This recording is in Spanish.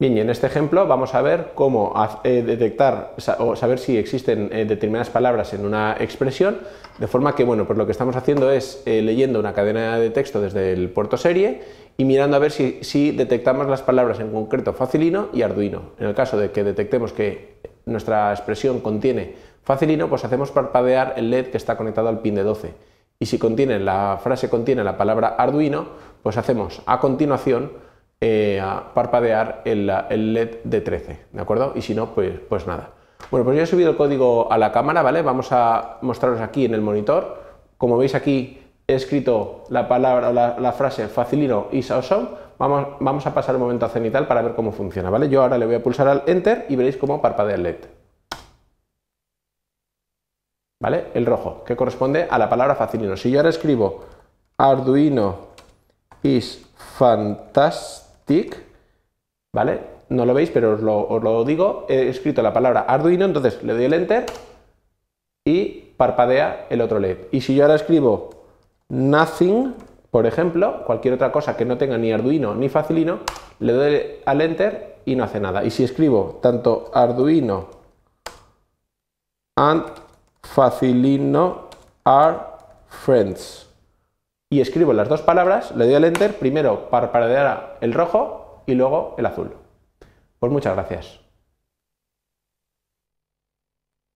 Bien, y en este ejemplo vamos a ver cómo eh, detectar o saber si existen eh, determinadas palabras en una expresión, de forma que, bueno, pues lo que estamos haciendo es eh, leyendo una cadena de texto desde el puerto serie y mirando a ver si, si detectamos las palabras en concreto facilino y arduino. En el caso de que detectemos que nuestra expresión contiene facilino, pues hacemos parpadear el LED que está conectado al pin de 12. Y si contiene, la frase contiene la palabra arduino, pues hacemos a continuación eh, a parpadear el, LED de 13, ¿de acuerdo? Y si no, pues, pues nada. Bueno, pues yo he subido el código a la cámara, ¿vale? Vamos a mostraros aquí en el monitor. Como veis aquí he escrito la palabra, la, frase facilino is awesome. Vamos, vamos a pasar un momento a cenital para ver cómo funciona, ¿vale? Yo ahora le voy a pulsar al Enter y veréis cómo parpadea el LED. ¿Vale? El rojo, que corresponde a la palabra facilino. Si yo ahora escribo Arduino is fantastic, ¿vale? No lo veis, pero os lo, os lo digo. He escrito la palabra Arduino, entonces le doy el Enter y parpadea el otro LED. Y si yo ahora escribo nothing, por ejemplo, cualquier otra cosa que no tenga ni Arduino ni Facilino, le doy al Enter y no hace nada. Y si escribo tanto Arduino and Facilino are friends, y escribo las dos palabras, le doy al enter, primero para parpadeará el rojo y luego el azul. Pues muchas gracias.